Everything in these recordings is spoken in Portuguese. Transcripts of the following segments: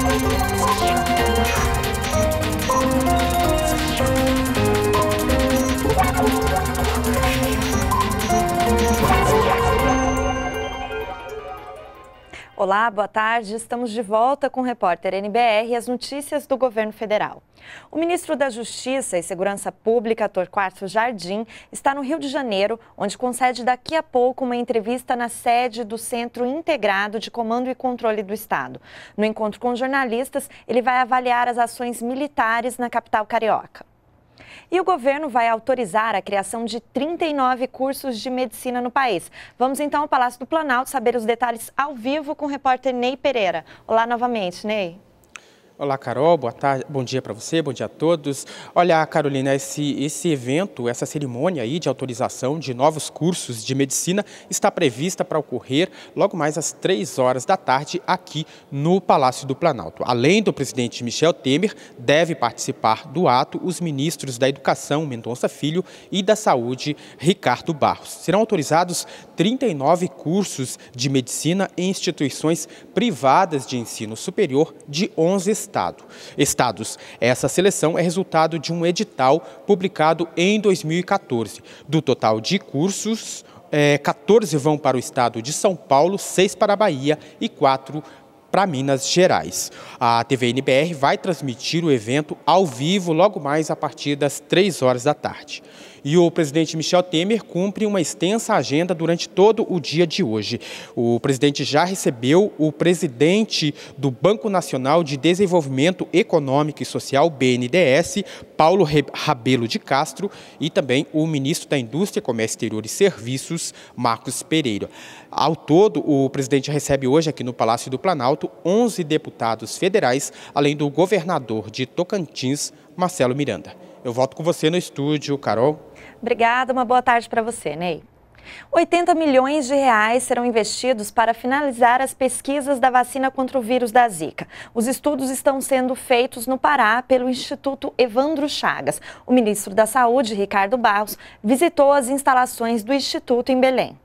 Thank you. Olá, boa tarde. Estamos de volta com o repórter NBR e as notícias do governo federal. O ministro da Justiça e Segurança Pública, Torquato Jardim, está no Rio de Janeiro, onde concede daqui a pouco uma entrevista na sede do Centro Integrado de Comando e Controle do Estado. No encontro com jornalistas, ele vai avaliar as ações militares na capital carioca. E o governo vai autorizar a criação de 39 cursos de medicina no país. Vamos então ao Palácio do Planalto saber os detalhes ao vivo com o repórter Ney Pereira. Olá novamente, Ney. Olá, Carol. Boa tarde. Bom dia para você, bom dia a todos. Olha, Carolina, esse, esse evento, essa cerimônia aí de autorização de novos cursos de medicina está prevista para ocorrer logo mais às três horas da tarde aqui no Palácio do Planalto. Além do presidente Michel Temer, deve participar do ato os ministros da Educação, Mendonça Filho, e da Saúde, Ricardo Barros. Serão autorizados 39 cursos de medicina em instituições privadas de ensino superior de 11 estados estado, estados. Essa seleção é resultado de um edital publicado em 2014. Do total de cursos, é, 14 vão para o estado de São Paulo, 6 para a Bahia e 4 para Minas Gerais. A TV NBR vai transmitir o evento ao vivo logo mais a partir das 3 horas da tarde e o presidente Michel Temer cumpre uma extensa agenda durante todo o dia de hoje. O presidente já recebeu o presidente do Banco Nacional de Desenvolvimento Econômico e Social, BNDES, Paulo Rabelo de Castro, e também o ministro da Indústria, Comércio Exterior e Serviços, Marcos Pereira. Ao todo, o presidente recebe hoje aqui no Palácio do Planalto 11 deputados federais, além do governador de Tocantins, Marcelo Miranda. Eu volto com você no estúdio, Carol. Obrigada, uma boa tarde para você, Ney. 80 milhões de reais serão investidos para finalizar as pesquisas da vacina contra o vírus da Zika. Os estudos estão sendo feitos no Pará pelo Instituto Evandro Chagas. O ministro da Saúde, Ricardo Barros, visitou as instalações do instituto em Belém.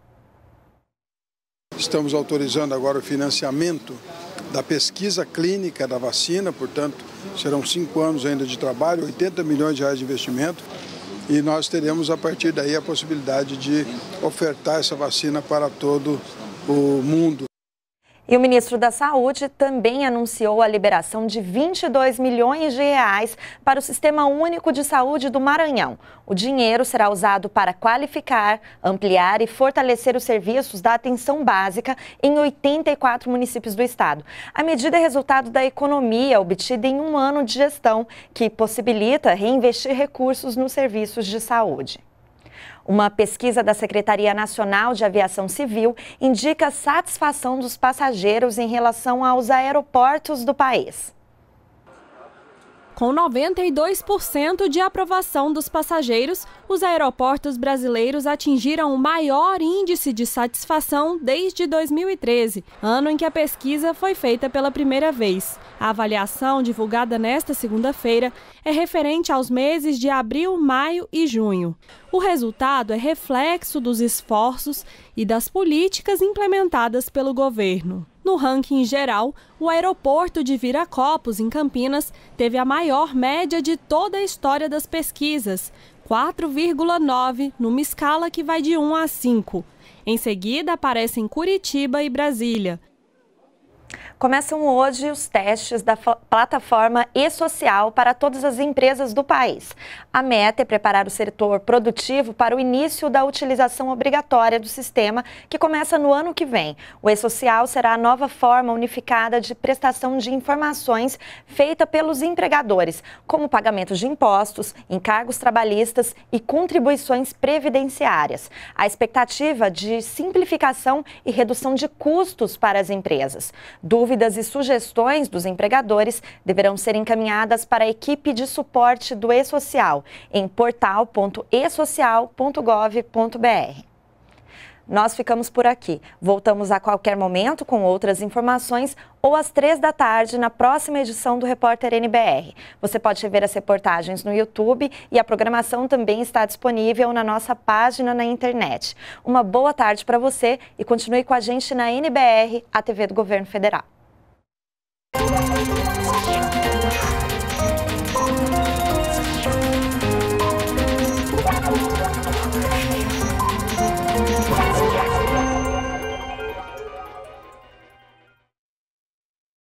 Estamos autorizando agora o financiamento da pesquisa clínica da vacina, portanto, serão cinco anos ainda de trabalho, 80 milhões de reais de investimento e nós teremos a partir daí a possibilidade de ofertar essa vacina para todo o mundo. E o ministro da Saúde também anunciou a liberação de 22 milhões de reais para o Sistema Único de Saúde do Maranhão. O dinheiro será usado para qualificar, ampliar e fortalecer os serviços da atenção básica em 84 municípios do estado. A medida é resultado da economia obtida em um ano de gestão, que possibilita reinvestir recursos nos serviços de saúde. Uma pesquisa da Secretaria Nacional de Aviação Civil indica satisfação dos passageiros em relação aos aeroportos do país. Com 92% de aprovação dos passageiros, os aeroportos brasileiros atingiram o maior índice de satisfação desde 2013, ano em que a pesquisa foi feita pela primeira vez. A avaliação, divulgada nesta segunda-feira, é referente aos meses de abril, maio e junho. O resultado é reflexo dos esforços e das políticas implementadas pelo governo. No ranking geral, o aeroporto de Viracopos, em Campinas, teve a maior média de toda a história das pesquisas, 4,9, numa escala que vai de 1 a 5. Em seguida, aparecem Curitiba e Brasília começam hoje os testes da plataforma e-social para todas as empresas do país. A meta é preparar o setor produtivo para o início da utilização obrigatória do sistema, que começa no ano que vem. O e-social será a nova forma unificada de prestação de informações feita pelos empregadores, como pagamentos de impostos, encargos trabalhistas e contribuições previdenciárias. A expectativa de simplificação e redução de custos para as empresas. Dúvidas Dúvidas e sugestões dos empregadores deverão ser encaminhadas para a equipe de suporte do eSocial em portal.esocial.gov.br. Nós ficamos por aqui. Voltamos a qualquer momento com outras informações ou às três da tarde na próxima edição do Repórter NBR. Você pode rever as reportagens no YouTube e a programação também está disponível na nossa página na internet. Uma boa tarde para você e continue com a gente na NBR, a TV do Governo Federal.